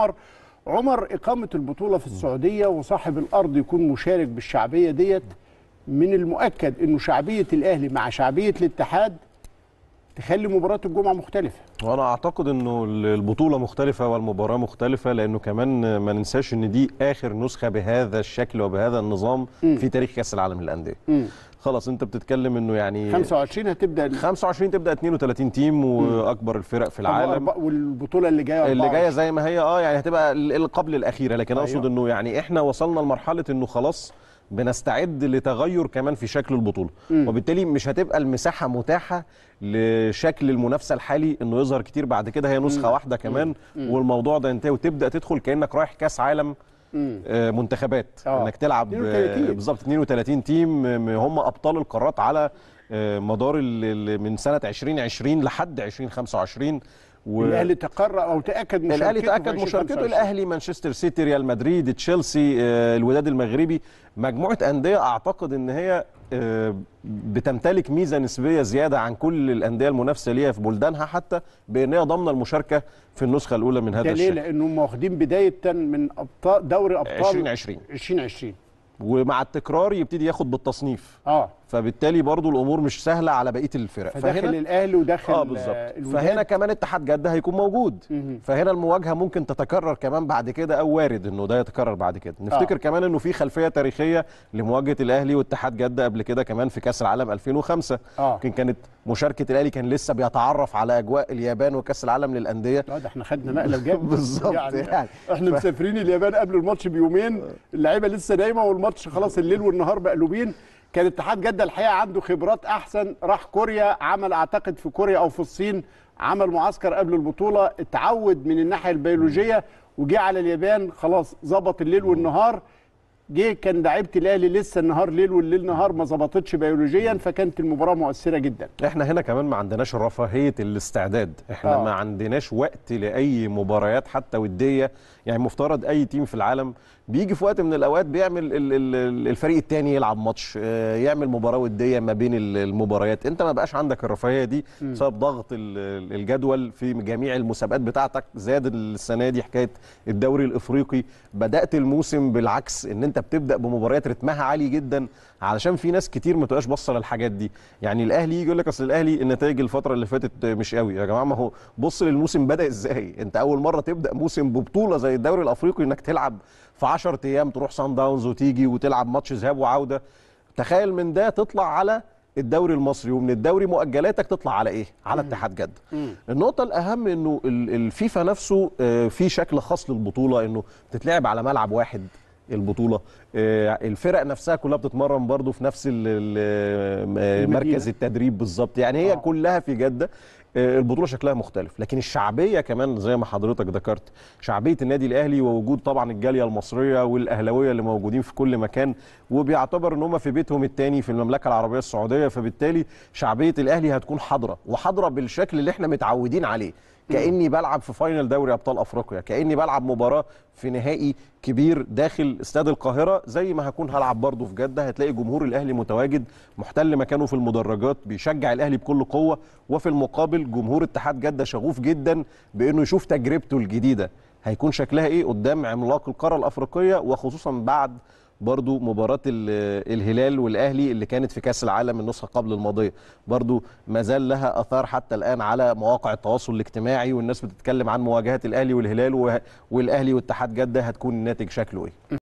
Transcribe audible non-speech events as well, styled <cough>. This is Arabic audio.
عمر عمر إقامة البطولة في السعودية وصاحب الأرض يكون مشارك بالشعبية ديت من المؤكد أنه شعبية الأهلي مع شعبية الاتحاد تخلي مباراه الجمعه مختلفه وانا اعتقد انه البطوله مختلفه والمباراه مختلفه لانه كمان ما ننساش ان دي اخر نسخه بهذا الشكل وبهذا النظام م. في تاريخ كاس العالم للانديه خلاص انت بتتكلم انه يعني 25 هتبدا 25 تبدا 32 تيم واكبر الفرق في العالم والبطوله اللي جايه اللي جايه زي ما هي اه يعني هتبقى قبل الاخيره لكن اقصد أيوة. انه يعني احنا وصلنا لمرحله انه خلاص بنستعد لتغير كمان في شكل البطوله م. وبالتالي مش هتبقى المساحه متاحه لشكل المنافسه الحالي انه يظهر كتير بعد كده هي نسخه م. واحده كمان م. والموضوع ده انتهى وتبدا تدخل كانك رايح كاس عالم آه، منتخبات أوه. انك تلعب آه، بالظبط 32 تيم هم ابطال القارات على آه، مدار من سنه 2020 لحد 2025 و... الاهلي تقرر او تاكد مشاركته الاهلي تاكد مشاركته الاهلي مانشستر سيتي ريال مدريد تشيلسي آه، الوداد المغربي مجموعه انديه اعتقد ان هي آه، بتمتلك ميزه نسبيه زياده عن كل الانديه المنافسه ليها في بلدانها حتى بان هي ضامنه المشاركه في النسخه الاولى من هذا الشيء ليه لانهم واخدين بدايه من ابطال دوري ابطال 2020 2020 ومع التكرار يبتدي ياخد بالتصنيف اه فبالتالي برضو الامور مش سهله على بقيه الفرق فداخل الاهلي وداخل اه بالظبط فهنا كمان اتحاد جده هيكون موجود فهنا المواجهه ممكن تتكرر كمان بعد كده او وارد انه ده يتكرر بعد كده نفتكر آه. كمان انه في خلفيه تاريخيه لمواجهه الاهلي واتحاد جده قبل كده كمان في كاس العالم 2005 آه. يمكن آه. كانت مشاركه الاهلي كان لسه بيتعرف على اجواء اليابان وكاس العالم للانديه ده احنا خدنا نقله جامده <laughs> بالظبط يعني, يعني احنا ف... مسافرين اليابان قبل الماتش بيومين اللعيبه لسه نايمه والماتش خلاص الليل والنهار مقلوبين كان اتحاد جده الحقيقه عنده خبرات احسن راح كوريا عمل اعتقد في كوريا او في الصين عمل معسكر قبل البطوله اتعود من الناحيه البيولوجيه وجي على اليابان خلاص ظبط الليل والنهار جه كان لعيبه الاهلي لسه النهار ليل والليل نهار ما ظبطتش بيولوجيا فكانت المباراه مؤثره جدا احنا هنا كمان ما عندناش رفاهيه الاستعداد احنا آه. ما عندناش وقت لاي مباريات حتى وديه يعني مفترض اي تيم في العالم بيجي في وقت من الاوقات بيعمل الفريق الثاني يلعب ماتش آه، يعمل مباراه وديه ما بين المباريات انت ما بقاش عندك الرفاهيه دي بسبب ضغط الجدول في جميع المسابقات بتاعتك زاد السنه دي حكايه الدوري الافريقي بدات الموسم بالعكس ان انت بتبدا بمباريات رتمها عالي جدا علشان في ناس كتير ما تبقاش باصه للحاجات دي يعني الاهلي يجي يقول لك اصل الاهلي النتائج الفتره اللي فاتت مش قوي يا جماعه ما هو بص للموسم بدا ازاي انت اول مره تبدا موسم ببطوله زي الدوري الافريقي انك تلعب في 10 ايام تروح سان داونز وتيجي وتلعب ماتش ذهاب وعوده تخيل من ده تطلع على الدوري المصري ومن الدوري مؤجلاتك تطلع على ايه؟ على اتحاد جده. النقطة الأهم انه الفيفا نفسه آه، في شكل خاص للبطولة انه بتتلعب على ملعب واحد البطوله آه، الفرق نفسها كلها بتتمرن برضو في نفس آه، مركز التدريب بالظبط يعني هي آه. كلها في جده البطوله شكلها مختلف لكن الشعبيه كمان زي ما حضرتك ذكرت شعبيه النادي الاهلي ووجود طبعا الجاليه المصريه والاهلاويه اللي موجودين في كل مكان وبيعتبر ان هم في بيتهم الثاني في المملكه العربيه السعوديه فبالتالي شعبيه الاهلي هتكون حاضره وحاضره بالشكل اللي احنا متعودين عليه كاني بلعب في فاينل دوري ابطال افريقيا كاني بلعب مباراه في نهائي كبير داخل استاد القاهره زي ما هكون هلعب برضه في جده هتلاقي جمهور الاهلي متواجد محتل مكانه في المدرجات بيشجع الاهلي بكل قوه وفي المقابل جمهور اتحاد جده شغوف جدا بانه يشوف تجربته الجديده هيكون شكلها ايه قدام عملاق القاره الافريقيه وخصوصا بعد برضو مباراة الهلال والأهلي اللي كانت في كأس العالم النسخة قبل الماضية برضو ما زال لها أثار حتى الآن على مواقع التواصل الاجتماعي والناس بتتكلم عن مواجهة الأهلي والهلال والأهلي واتحاد جدة هتكون الناتج شكله إيه